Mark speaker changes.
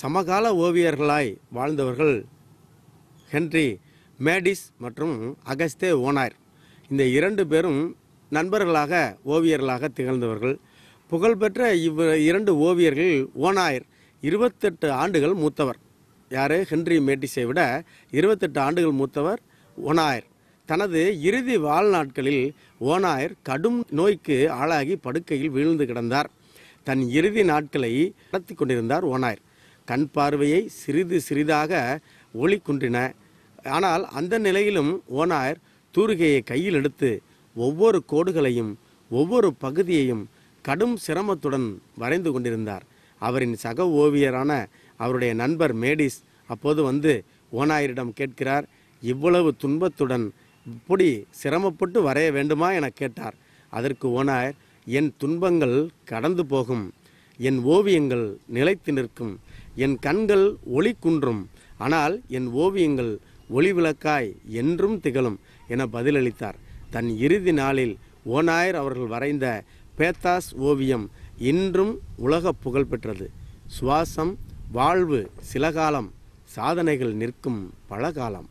Speaker 1: சமகால ஓவியர்களாய் வாழ்ந்தவர்கள் ஹென்றி மேடிஸ் மற்றும் அகஸ்தே ஓனார் இந்த இரண்டு பேரும் நண்பர்களாக ஓவியர்களாக திகழ்ந்தவர்கள் புகழ்பெற்ற இவ் இரண்டு ஓவியர்கள் ஓனாயர் இருபத்தெட்டு ஆண்டுகள் மூத்தவர் யார் ஹென்றி மேட்டிஸை விட இருபத்தெட்டு ஆண்டுகள் மூத்தவர் ஓனாயர் தனது இறுதி வாழ்நாட்களில் ஓனாயர் கடும் நோய்க்கு ஆளாகி படுக்கையில் வீழ்ந்து கிடந்தார் தன் இறுதி நாட்களை நடத்தி கொண்டிருந்தார் ஓனாயர் கண் பார்வையை சிறிது சிறிதாக ஒளி குன்றின ஆனால் அந்த நிலையிலும் ஓநாயர் தூரிகையை கையில் எடுத்து ஒவ்வொரு கோடுகளையும் ஒவ்வொரு பகுதியையும் கடும் சிரமத்துடன் வரைந்து கொண்டிருந்தார் அவரின் சக ஓவியரான அவருடைய நண்பர் மேடிஸ் அப்போது வந்து ஓநாயரிடம் கேட்கிறார் இவ்வளவு துன்பத்துடன் இப்படி சிரமப்பட்டு வரைய வேண்டுமா என கேட்டார் அதற்கு ஓநாயர் என் துன்பங்கள் கடந்து போகும் என் ஓவியங்கள் நிலைத்து நிற்கும் என் கண்கள் ஒளி குன்றும் ஆனால் என் ஓவியங்கள் ஒளிவிளக்காய் என்றும் திகழும் என பதிலளித்தார் தன் இறுதி நாளில் ஓநாயர் அவர்கள் வரைந்த பேத்தாஸ் ஓவியம் இன்றும் உலக புகழ்பெற்றது சுவாசம் வாழ்வு சிலகாலம் சாதனைகள் நிற்கும் பலகாலம்